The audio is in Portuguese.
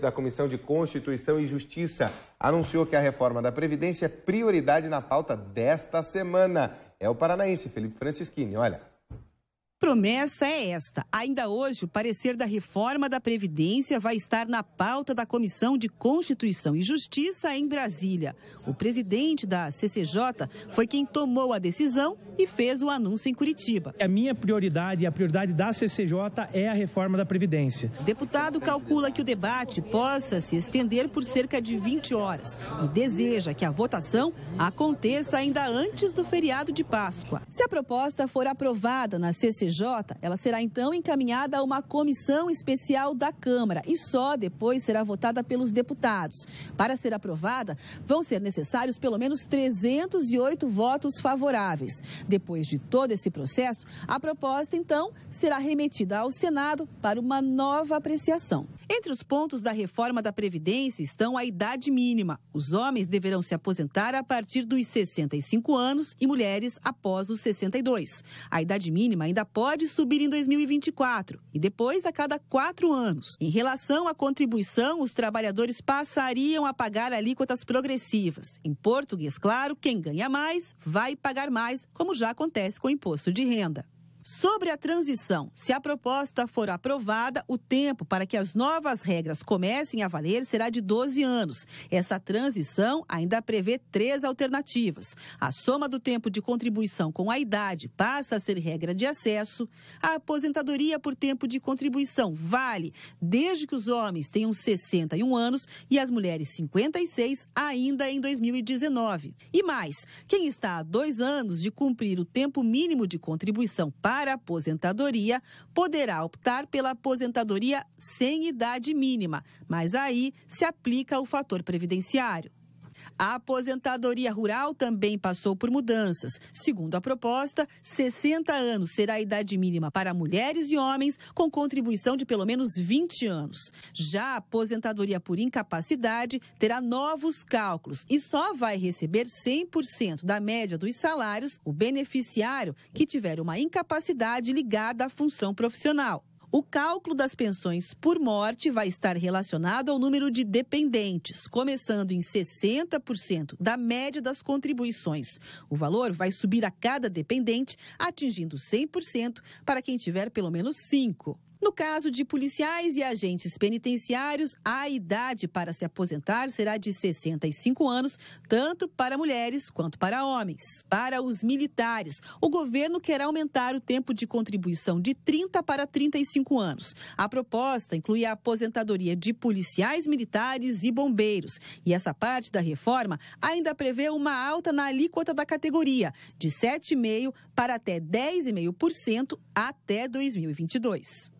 da Comissão de Constituição e Justiça anunciou que a reforma da Previdência é prioridade na pauta desta semana. É o paranaense Felipe Francischini. Olha promessa é esta. Ainda hoje, o parecer da reforma da Previdência vai estar na pauta da Comissão de Constituição e Justiça em Brasília. O presidente da CCJ foi quem tomou a decisão e fez o anúncio em Curitiba. A minha prioridade e a prioridade da CCJ é a reforma da Previdência. O deputado calcula que o debate possa se estender por cerca de 20 horas e deseja que a votação aconteça ainda antes do feriado de Páscoa. Se a proposta for aprovada na CCJ, CCJ, ela será então encaminhada a uma comissão especial da Câmara e só depois será votada pelos deputados. Para ser aprovada, vão ser necessários pelo menos 308 votos favoráveis. Depois de todo esse processo, a proposta então será remetida ao Senado para uma nova apreciação. Entre os pontos da reforma da Previdência estão a idade mínima. Os homens deverão se aposentar a partir dos 65 anos e mulheres após os 62. A idade mínima ainda pode subir em 2024 e depois a cada quatro anos. Em relação à contribuição, os trabalhadores passariam a pagar alíquotas progressivas. Em português, claro, quem ganha mais vai pagar mais, como já acontece com o imposto de renda. Sobre a transição, se a proposta for aprovada, o tempo para que as novas regras comecem a valer será de 12 anos. Essa transição ainda prevê três alternativas: a soma do tempo de contribuição com a idade passa a ser regra de acesso, a aposentadoria por tempo de contribuição vale desde que os homens tenham 61 anos e as mulheres 56 ainda em 2019. E mais, quem está há dois anos de cumprir o tempo mínimo de contribuição para para aposentadoria, poderá optar pela aposentadoria sem idade mínima, mas aí se aplica o fator previdenciário. A aposentadoria rural também passou por mudanças. Segundo a proposta, 60 anos será a idade mínima para mulheres e homens com contribuição de pelo menos 20 anos. Já a aposentadoria por incapacidade terá novos cálculos e só vai receber 100% da média dos salários o beneficiário que tiver uma incapacidade ligada à função profissional. O cálculo das pensões por morte vai estar relacionado ao número de dependentes, começando em 60% da média das contribuições. O valor vai subir a cada dependente, atingindo 100% para quem tiver pelo menos 5. No caso de policiais e agentes penitenciários, a idade para se aposentar será de 65 anos, tanto para mulheres quanto para homens. Para os militares, o governo quer aumentar o tempo de contribuição de 30 para 35 anos. A proposta inclui a aposentadoria de policiais militares e bombeiros. E essa parte da reforma ainda prevê uma alta na alíquota da categoria, de 7,5% para até 10,5% até 2022.